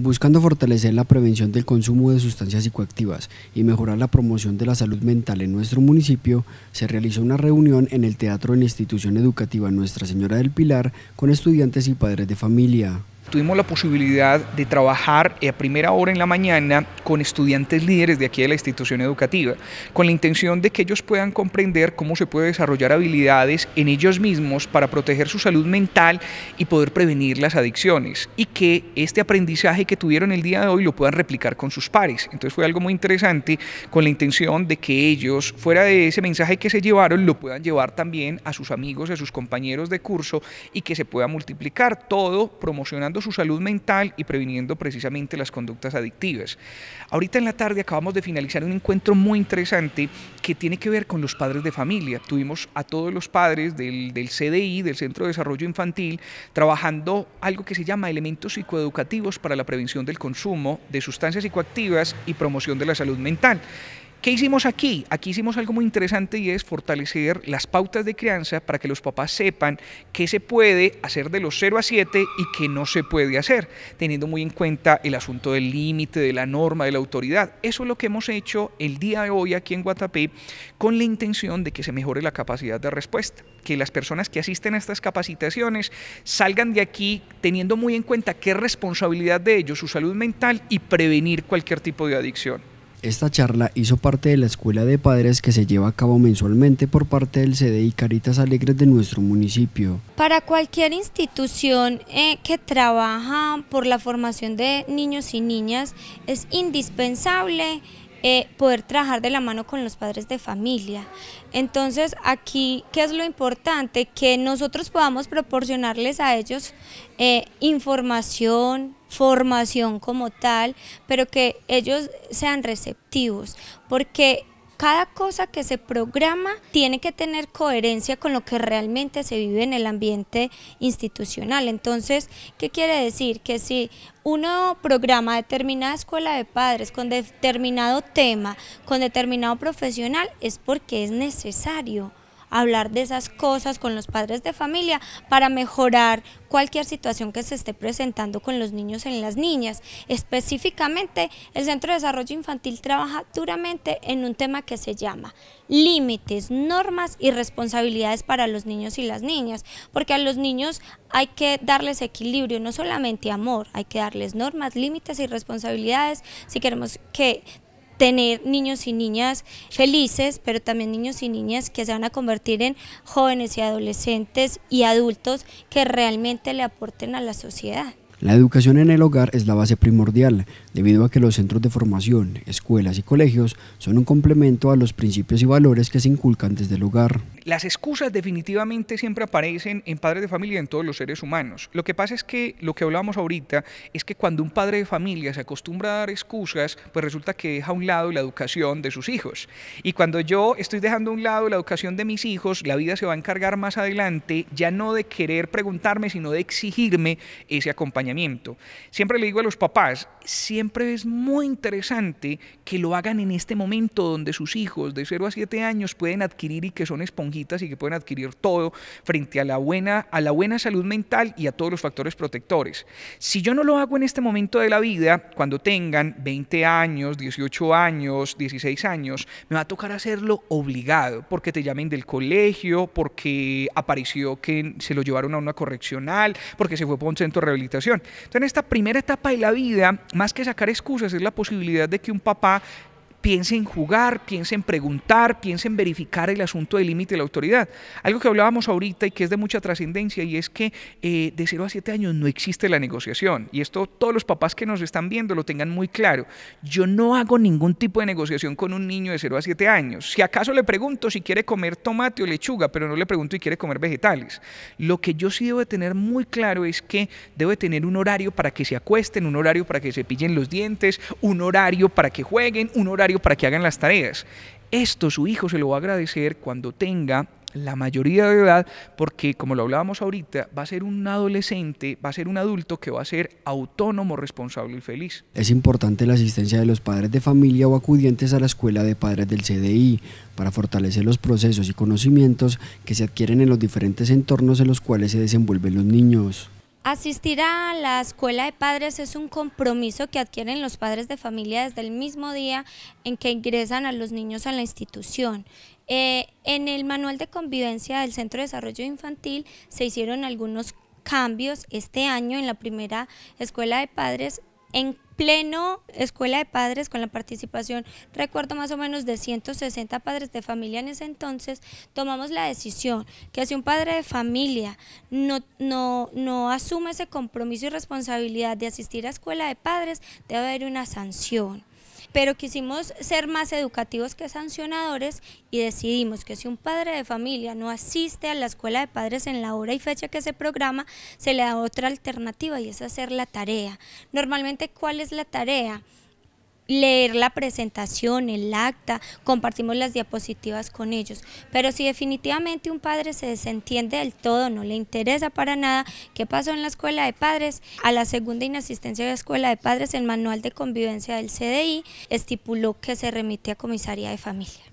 buscando fortalecer la prevención del consumo de sustancias psicoactivas y mejorar la promoción de la salud mental en nuestro municipio, se realizó una reunión en el Teatro de la Institución Educativa Nuestra Señora del Pilar con estudiantes y padres de familia. Tuvimos la posibilidad de trabajar a primera hora en la mañana con estudiantes líderes de aquí de la institución educativa, con la intención de que ellos puedan comprender cómo se puede desarrollar habilidades en ellos mismos para proteger su salud mental y poder prevenir las adicciones y que este aprendizaje que tuvieron el día de hoy lo puedan replicar con sus pares. Entonces fue algo muy interesante con la intención de que ellos, fuera de ese mensaje que se llevaron, lo puedan llevar también a sus amigos, a sus compañeros de curso y que se pueda multiplicar todo promocionando su salud mental y previniendo precisamente las conductas adictivas. Ahorita en la tarde acabamos de finalizar un encuentro muy interesante que tiene que ver con los padres de familia. Tuvimos a todos los padres del, del CDI, del Centro de Desarrollo Infantil, trabajando algo que se llama elementos psicoeducativos para la prevención del consumo de sustancias psicoactivas y promoción de la salud mental. ¿Qué hicimos aquí? Aquí hicimos algo muy interesante y es fortalecer las pautas de crianza para que los papás sepan qué se puede hacer de los 0 a 7 y qué no se puede hacer, teniendo muy en cuenta el asunto del límite, de la norma, de la autoridad. Eso es lo que hemos hecho el día de hoy aquí en Guatapé con la intención de que se mejore la capacidad de respuesta, que las personas que asisten a estas capacitaciones salgan de aquí teniendo muy en cuenta qué responsabilidad de ellos, su salud mental y prevenir cualquier tipo de adicción. Esta charla hizo parte de la escuela de padres que se lleva a cabo mensualmente por parte del CDI Caritas Alegres de nuestro municipio. Para cualquier institución eh, que trabaja por la formación de niños y niñas es indispensable eh, poder trabajar de la mano con los padres de familia. Entonces aquí, ¿qué es lo importante? Que nosotros podamos proporcionarles a ellos eh, información, formación como tal, pero que ellos sean receptivos, porque cada cosa que se programa tiene que tener coherencia con lo que realmente se vive en el ambiente institucional. Entonces, ¿qué quiere decir? Que si uno programa determinada escuela de padres con determinado tema, con determinado profesional, es porque es necesario hablar de esas cosas con los padres de familia para mejorar cualquier situación que se esté presentando con los niños y las niñas. Específicamente, el Centro de Desarrollo Infantil trabaja duramente en un tema que se llama límites, normas y responsabilidades para los niños y las niñas, porque a los niños hay que darles equilibrio, no solamente amor, hay que darles normas, límites y responsabilidades si queremos que tener niños y niñas felices, pero también niños y niñas que se van a convertir en jóvenes y adolescentes y adultos que realmente le aporten a la sociedad. La educación en el hogar es la base primordial, debido a que los centros de formación, escuelas y colegios son un complemento a los principios y valores que se inculcan desde el hogar. Las excusas definitivamente siempre aparecen en padres de familia y en todos los seres humanos. Lo que pasa es que lo que hablamos ahorita es que cuando un padre de familia se acostumbra a dar excusas, pues resulta que deja a un lado la educación de sus hijos. Y cuando yo estoy dejando a un lado la educación de mis hijos, la vida se va a encargar más adelante ya no de querer preguntarme, sino de exigirme ese acompañamiento Siempre le digo a los papás, siempre es muy interesante que lo hagan en este momento donde sus hijos de 0 a 7 años pueden adquirir y que son esponjitas y que pueden adquirir todo frente a la buena, a la buena salud mental y a todos los factores protectores. Si yo no lo hago en este momento de la vida, cuando tengan 20 años, 18 años, 16 años, me va a tocar hacerlo obligado, porque te llamen del colegio, porque apareció que se lo llevaron a una correccional, porque se fue para un centro de rehabilitación. Entonces, en esta primera etapa de la vida, más que sacar excusas, es la posibilidad de que un papá piensen en jugar, piensen en preguntar, piensen en verificar el asunto del límite de la autoridad. Algo que hablábamos ahorita y que es de mucha trascendencia y es que eh, de 0 a 7 años no existe la negociación. Y esto todos los papás que nos están viendo lo tengan muy claro. Yo no hago ningún tipo de negociación con un niño de 0 a 7 años. Si acaso le pregunto si quiere comer tomate o lechuga, pero no le pregunto si quiere comer vegetales. Lo que yo sí debo tener muy claro es que debe tener un horario para que se acuesten, un horario para que se pillen los dientes, un horario para que jueguen, un horario para que hagan las tareas. Esto su hijo se lo va a agradecer cuando tenga la mayoría de edad, porque como lo hablábamos ahorita, va a ser un adolescente, va a ser un adulto que va a ser autónomo, responsable y feliz. Es importante la asistencia de los padres de familia o acudientes a la escuela de padres del CDI para fortalecer los procesos y conocimientos que se adquieren en los diferentes entornos en los cuales se desenvuelven los niños. Asistir a la escuela de padres es un compromiso que adquieren los padres de familia desde el mismo día en que ingresan a los niños a la institución. Eh, en el manual de convivencia del Centro de Desarrollo Infantil se hicieron algunos cambios este año en la primera escuela de padres en pleno Escuela de Padres con la participación, recuerdo más o menos de 160 padres de familia en ese entonces, tomamos la decisión que si un padre de familia no, no, no asume ese compromiso y responsabilidad de asistir a Escuela de Padres, debe haber una sanción pero quisimos ser más educativos que sancionadores y decidimos que si un padre de familia no asiste a la escuela de padres en la hora y fecha que se programa, se le da otra alternativa y es hacer la tarea. Normalmente, ¿cuál es la tarea? leer la presentación, el acta, compartimos las diapositivas con ellos. Pero si definitivamente un padre se desentiende del todo, no le interesa para nada qué pasó en la escuela de padres, a la segunda inasistencia de la escuela de padres, el manual de convivencia del CDI estipuló que se remite a comisaría de familia.